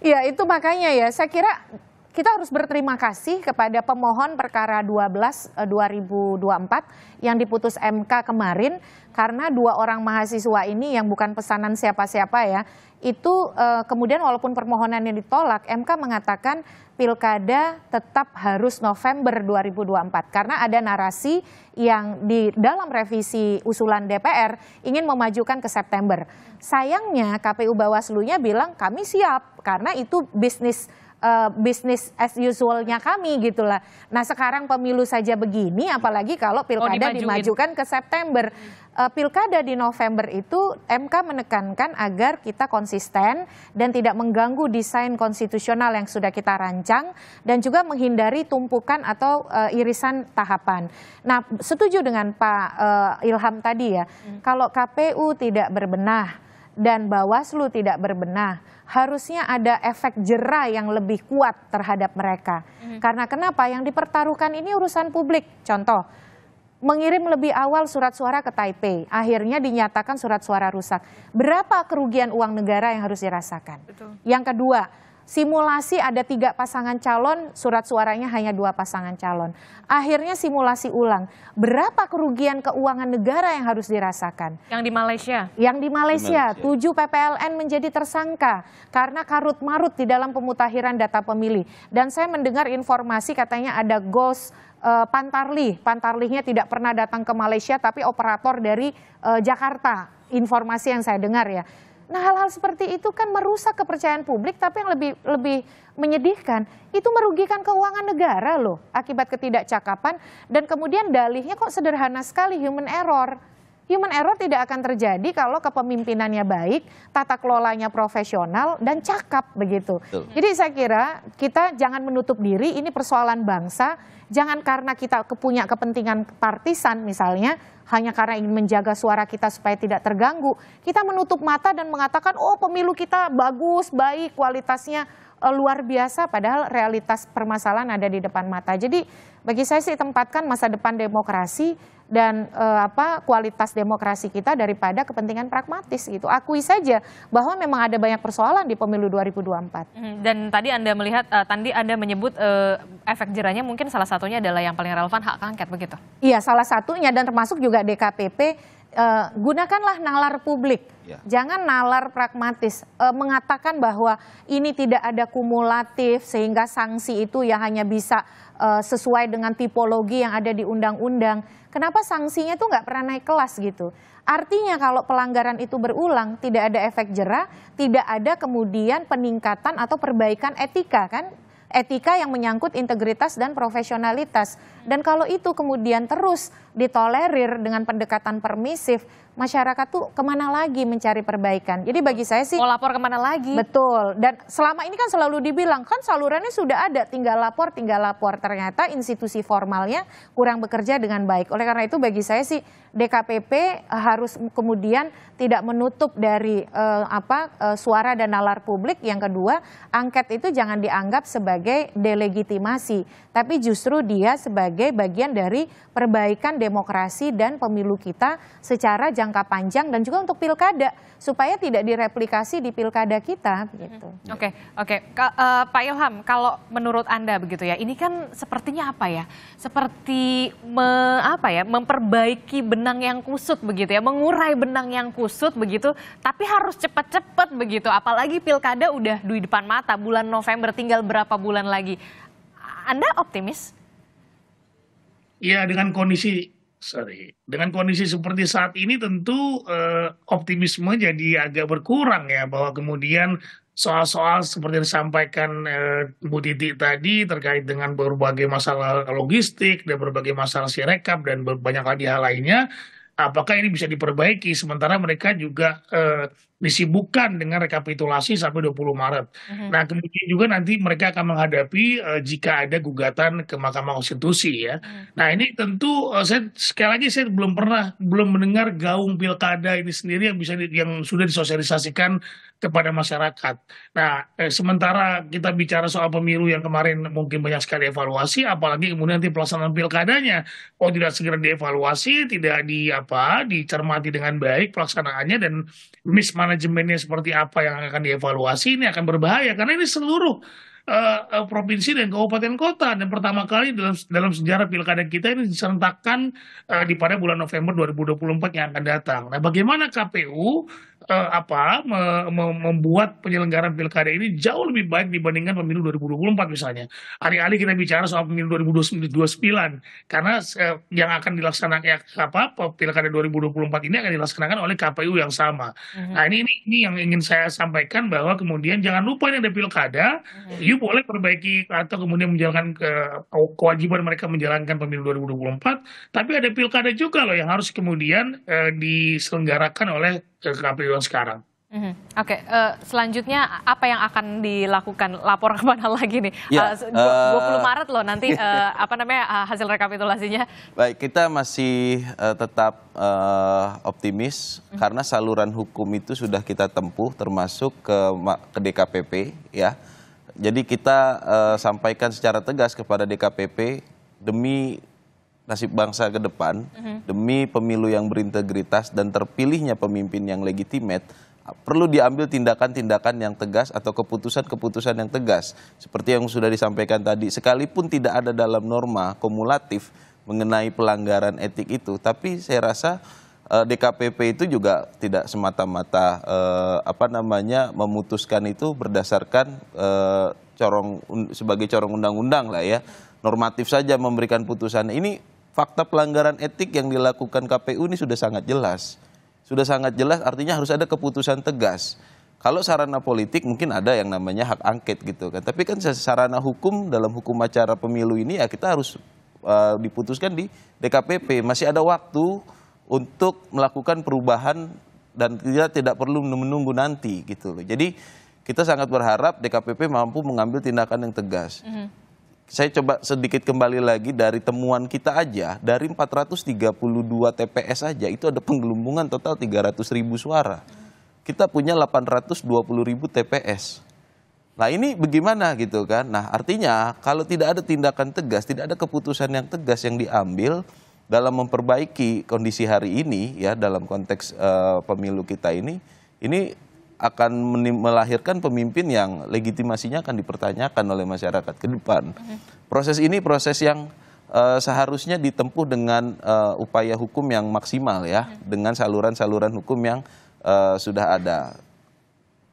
Ya, itu makanya ya. Saya kira kita harus berterima kasih kepada pemohon perkara 12 2024 eh, yang diputus MK kemarin karena dua orang mahasiswa ini yang bukan pesanan siapa-siapa ya, itu uh, kemudian walaupun permohonannya ditolak, MK mengatakan pilkada tetap harus November 2024 karena ada narasi yang di dalam revisi usulan DPR ingin memajukan ke September. Sayangnya KPU Bawaslu-nya bilang kami siap karena itu bisnis uh, eh, bisnis as usualnya kami gitulah. Nah sekarang pemilu saja begini, apalagi kalau pilkada oh, dimajukan ke September, uh, pilkada di November itu MK menekankan agar kita konsisten dan tidak mengganggu desain konstitusional yang sudah kita rancang dan juga menghindari tumpukan atau uh, irisan tahapan. Nah setuju dengan Pak uh, Ilham tadi ya, hmm. kalau KPU tidak berbenah dan Bawaslu tidak berbenah harusnya ada efek jerah yang lebih kuat terhadap mereka. Mm. Karena kenapa? Yang dipertaruhkan ini urusan publik. Contoh, mengirim lebih awal surat suara ke Taipei, akhirnya dinyatakan surat suara rusak. Berapa kerugian uang negara yang harus dirasakan? Betul. Yang kedua, simulasi ada tiga pasangan calon, surat suaranya hanya dua pasangan calon. Akhirnya simulasi ulang. Berapa kerugian keuangan negara yang harus dirasakan? Yang di Malaysia? Yang di Malaysia, tujuh Malaysia. PPLN menjadi tersangka karena karut marut di dalam pemutahiran data pemilih. Dan saya mendengar informasi katanya ada ghost uh, Pantarlih. Pantarlihnya tidak pernah datang ke Malaysia tapi operator dari uh, Jakarta. Informasi yang saya dengar ya. Nah, hal-hal seperti itu kan merusak kepercayaan publik, tapi yang lebih lebih menyedihkan, itu merugikan keuangan negara loh akibat ketidakcakapan dan kemudian dalihnya kok sederhana sekali human error. Human error tidak akan terjadi kalau kepemimpinannya baik, tata kelolanya profesional dan cakap begitu. Betul. Jadi saya kira kita jangan menutup diri, ini persoalan bangsa, jangan karena kita punya kepentingan partisan misalnya, hanya karena ingin menjaga suara kita supaya tidak terganggu, kita menutup mata dan mengatakan oh pemilu kita bagus, baik, kualitasnya eh, luar biasa padahal realitas permasalahan ada di depan mata. Jadi bagi saya sih tempatkan masa depan demokrasi dan eh, apa kualitas demokrasi kita daripada kepentingan pragmatis gitu. Akui saja bahwa memang ada banyak persoalan di pemilu 2024. Hmm, dan tadi Anda melihat uh, tadi Anda menyebut uh, efek jerahnya mungkin salah satunya adalah yang paling relevan hak angket begitu. Iya, salah satunya dan termasuk juga DKPP Uh, eh, gunakanlah nalar publik, Ya. jangan nalar pragmatis. Uh, mengatakan bahwa ini tidak ada kumulatif sehingga sanksi itu ya hanya bisa uh, sesuai dengan tipologi yang ada di undang-undang kenapa sanksinya itu nggak pernah naik kelas gitu? Artinya kalau pelanggaran itu berulang, tidak ada efek jerah, tidak ada kemudian peningkatan atau perbaikan etika kan? Etika yang menyangkut integritas dan profesionalitas. Dan kalau itu kemudian terus ditolerir dengan pendekatan permisif, masyarakat tuh kemana lagi mencari perbaikan. Jadi bagi saya sih. Mau lapor kemana lagi. Betul. Dan selama ini kan selalu dibilang kan salurannya sudah ada tinggal lapor tinggal lapor. Ternyata institusi formalnya kurang bekerja dengan baik. Oleh karena itu bagi saya sih DKPP harus kemudian tidak menutup dari eh, apa eh, suara dan nalar publik. Yang kedua angket itu jangan dianggap sebagai delegitimasi. Tapi justru dia sebagai bagian dari perbaikan demokrasi dan pemilu kita secara jangka jangka panjang dan juga untuk pilkada supaya tidak direplikasi di pilkada kita gitu. Hmm. Oke, okay, oke. Okay. Uh, eh, Pak Ilham, kalau menurut Anda begitu ya, ini kan sepertinya apa ya? Seperti me, apa ya? memperbaiki benang yang kusut begitu ya, mengurai benang yang kusut begitu, tapi harus cepat-cepat begitu. Apalagi pilkada udah di depan mata bulan November tinggal berapa bulan lagi. Anda optimis? Iya, dengan kondisi sorry dengan kondisi seperti saat ini tentu eh, optimisme jadi agak berkurang ya bahwa kemudian soal-soal seperti yang disampaikan eh, Bu Titi tadi terkait dengan berbagai masalah logistik dan berbagai masalah sirekap dan banyak lagi hal lainnya apakah ini bisa diperbaiki sementara mereka juga eh, disibukkan dengan rekapitulasi sampai 20 Maret. Mm-hmm. Nah, kemudian juga nanti mereka akan menghadapi uh, jika ada gugatan ke Mahkamah Konstitusi ya. Mm-hmm. Nah, ini tentu uh, saya sekali lagi saya belum pernah belum mendengar gaung pilkada ini sendiri yang bisa di, yang sudah disosialisasikan kepada masyarakat. Nah, eh, sementara kita bicara soal pemilu yang kemarin mungkin banyak sekali evaluasi, apalagi kemudian nanti pelaksanaan pilkadanya, oh tidak segera dievaluasi, tidak di apa dicermati dengan baik pelaksanaannya dan mismatch manajemennya seperti apa yang akan dievaluasi ini akan berbahaya karena ini seluruh uh, provinsi dan kabupaten kota dan pertama kali dalam dalam sejarah pilkada kita ini diserentakkan uh, di pada bulan November 2024 yang akan datang. Nah, bagaimana KPU uh, apa me, me, membuat penyelenggaraan pilkada ini jauh lebih baik dibandingkan pemilu 2024 misalnya. hari-hari kita bicara soal pemilu 2029 karena uh, yang akan dilaksanakan ya, apa pilkada 2024 ini akan dilaksanakan oleh KPU yang sama. Mm Nah ini, ini ini yang ingin saya sampaikan bahwa kemudian jangan lupa yang ada pilkada, mm -hmm. you boleh perbaiki atau kemudian menjalankan ke, kewajiban mereka menjalankan pemilu 2024, tapi ada pilkada juga loh yang harus kemudian uh, diselenggarakan oleh ke KPU sekarang. Mm -hmm. Oke, okay. uh, eh, selanjutnya apa yang akan dilakukan? Lapor kemana lagi nih? Ya, uh, 20 uh, Maret loh nanti uh, apa namanya uh, hasil rekapitulasinya. Baik, kita masih uh, tetap uh, optimis mm -hmm. karena saluran hukum itu sudah kita tempuh termasuk ke ke DKPP ya. Jadi kita uh, sampaikan secara tegas kepada DKPP demi nasib bangsa ke depan mm-hmm. demi pemilu yang berintegritas dan terpilihnya pemimpin yang legitimate perlu diambil tindakan-tindakan yang tegas atau keputusan-keputusan yang tegas seperti yang sudah disampaikan tadi sekalipun tidak ada dalam norma kumulatif mengenai pelanggaran etik itu tapi saya rasa eh, DKPP itu juga tidak semata-mata eh, apa namanya memutuskan itu berdasarkan eh, corong sebagai corong undang-undang lah ya normatif saja memberikan putusan ini fakta pelanggaran etik yang dilakukan KPU ini sudah sangat jelas. Sudah sangat jelas artinya harus ada keputusan tegas. Kalau sarana politik mungkin ada yang namanya hak angket gitu kan. Tapi kan sarana hukum dalam hukum acara pemilu ini ya kita harus uh, diputuskan di DKPP. Masih ada waktu untuk melakukan perubahan dan kita tidak perlu menunggu nanti gitu loh. Jadi kita sangat berharap DKPP mampu mengambil tindakan yang tegas. Mm -hmm saya coba sedikit kembali lagi dari temuan kita aja, dari 432 TPS aja itu ada penggelumbungan total 300 ribu suara. Kita punya 820 ribu TPS. Nah ini bagaimana gitu kan? Nah artinya kalau tidak ada tindakan tegas, tidak ada keputusan yang tegas yang diambil dalam memperbaiki kondisi hari ini ya dalam konteks uh, pemilu kita ini, ini akan melahirkan pemimpin yang legitimasinya akan dipertanyakan oleh masyarakat ke depan. Proses ini proses yang uh, seharusnya ditempuh dengan uh, upaya hukum yang maksimal ya, dengan saluran-saluran hukum yang uh, sudah ada.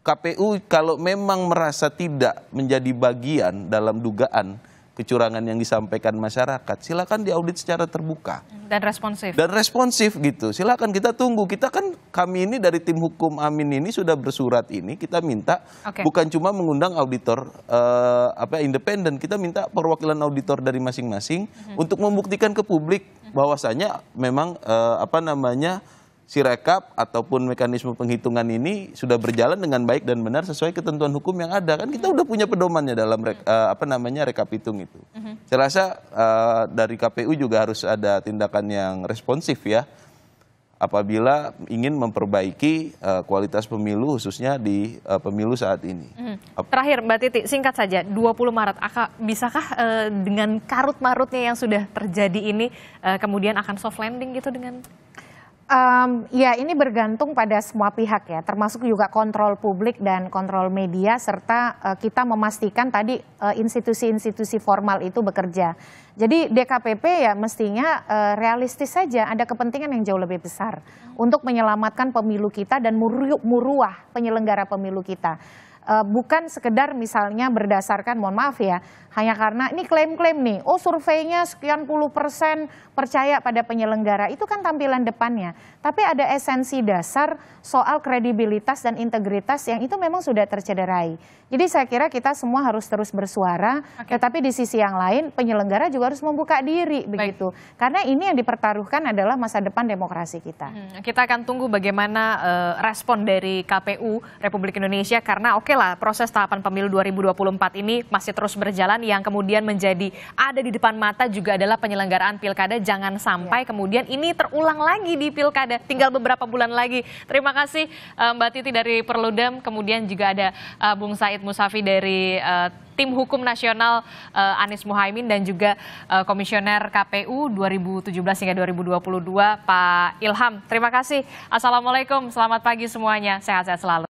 KPU kalau memang merasa tidak menjadi bagian dalam dugaan kecurangan yang disampaikan masyarakat, silakan diaudit secara terbuka dan responsif. Dan responsif gitu. Silakan kita tunggu. Kita kan kami ini dari tim hukum Amin ini sudah bersurat ini kita minta okay. bukan cuma mengundang auditor uh, apa independen, kita minta perwakilan auditor dari masing-masing mm -hmm. untuk membuktikan ke publik bahwasanya memang uh, apa namanya Si rekap ataupun mekanisme penghitungan ini sudah berjalan dengan baik dan benar sesuai ketentuan hukum yang ada kan kita udah punya pedomannya dalam re, uh, hmm. eh, apa namanya rekap hitung itu. Uh hmm. -huh. Saya rasa uh, dari KPU juga harus ada tindakan yang responsif ya apabila ingin memperbaiki uh, kualitas pemilu khususnya di uh, pemilu saat ini. Hmm. Terakhir Mbak Titi, singkat saja 20 Maret, aka, bisakah uh, dengan karut-marutnya yang sudah terjadi ini uh, kemudian akan soft landing gitu dengan Um, ya ini bergantung pada semua pihak ya, termasuk juga kontrol publik dan kontrol media serta uh, kita memastikan tadi e, institusi-institusi uh, formal itu bekerja. Jadi DKPP ya mestinya uh, realistis saja, ada kepentingan yang jauh lebih besar untuk menyelamatkan pemilu kita dan muru muruah penyelenggara pemilu kita uh, bukan sekedar misalnya berdasarkan mohon maaf ya hanya karena ini klaim-klaim nih oh surveinya sekian puluh persen percaya pada penyelenggara itu kan tampilan depannya tapi ada esensi dasar soal kredibilitas dan integritas yang itu memang sudah tercederai jadi saya kira kita semua harus terus bersuara okay. tetapi di sisi yang lain penyelenggara juga harus membuka diri begitu karena ini yang dipertaruhkan adalah masa depan demokrasi kita hmm, kita akan tunggu bagaimana uh, respon dari KPU Republik Indonesia karena oke okay lah proses tahapan pemilu 2024 ini masih terus berjalan yang kemudian menjadi ada di depan mata juga adalah penyelenggaraan pilkada jangan sampai yeah. kemudian ini terulang lagi di pilkada tinggal beberapa bulan lagi terima kasih eh, Mbak Titi dari Perludem kemudian juga ada eh, Bung Said Musafi dari eh, tim hukum nasional uh, Anies Muhaimin dan juga uh, komisioner KPU 2017 hingga 2022 Pak Ilham terima kasih assalamualaikum selamat pagi semuanya sehat-sehat selalu